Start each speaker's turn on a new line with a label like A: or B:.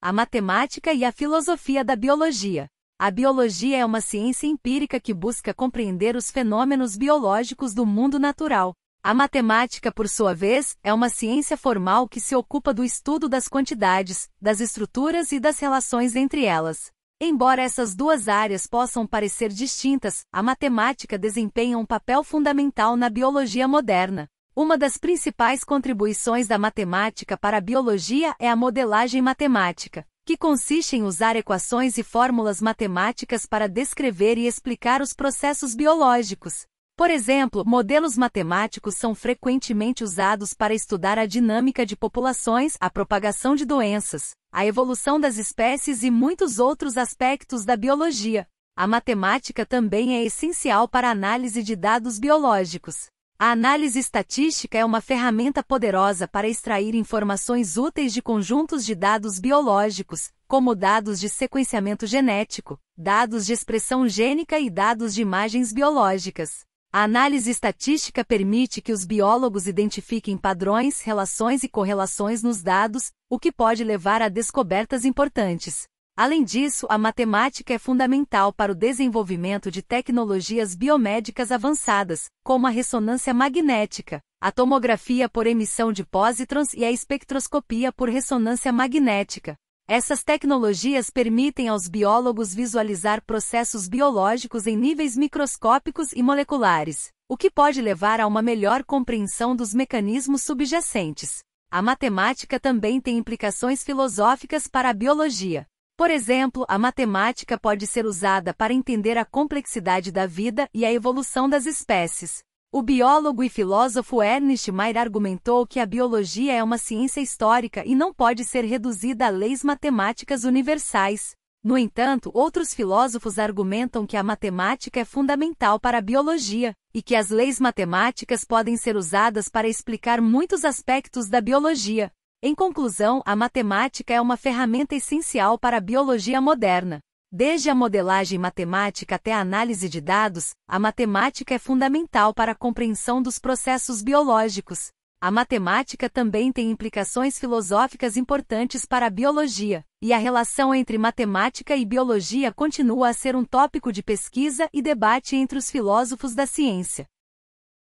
A: a matemática e a filosofia da biologia. A biologia é uma ciência empírica que busca compreender os fenômenos biológicos do mundo natural. A matemática, por sua vez, é uma ciência formal que se ocupa do estudo das quantidades, das estruturas e das relações entre elas. Embora essas duas áreas possam parecer distintas, a matemática desempenha um papel fundamental na biologia moderna. Uma das principais contribuições da matemática para a biologia é a modelagem matemática, que consiste em usar equações e fórmulas matemáticas para descrever e explicar os processos biológicos. Por exemplo, modelos matemáticos são frequentemente usados para estudar a dinâmica de populações, a propagação de doenças, a evolução das espécies e muitos outros aspectos da biologia. A matemática também é essencial para a análise de dados biológicos a análise estatística é uma ferramenta poderosa para extrair informações úteis de conjuntos de dados biológicos, como dados de sequenciamento genético, dados de expressão gênica e dados de imagens biológicas. A análise estatística permite que os biólogos identifiquem padrões, relações e correlações nos dados, o que pode levar a descobertas importantes. Além disso, a matemática é fundamental para o desenvolvimento de tecnologias biomédicas avançadas, como a ressonância magnética, a tomografia por emissão de pósitrons e a espectroscopia por ressonância magnética. Essas tecnologias permitem aos biólogos visualizar processos biológicos em níveis microscópicos e moleculares, o que pode levar a uma melhor compreensão dos mecanismos subjacentes. A matemática também tem implicações filosóficas para a biologia. Por exemplo, a matemática pode ser usada para entender a complexidade da vida e a evolução das espécies. O biólogo e filósofo Ernest Mayr argumentou que a biologia é uma ciência histórica e não pode ser reduzida a leis matemáticas universais. No entanto, outros filósofos argumentam que a matemática é fundamental para a biologia, e que as leis matemáticas podem ser usadas para explicar muitos aspectos da biologia. Em conclusão, a matemática é uma ferramenta essencial para a biologia moderna. Desde a modelagem matemática até a análise de dados, a matemática é fundamental para a compreensão dos processos biológicos. A matemática também tem implicações filosóficas importantes para a biologia, e a relação entre matemática e biologia continua a ser um tópico de pesquisa e debate entre os filósofos da ciência.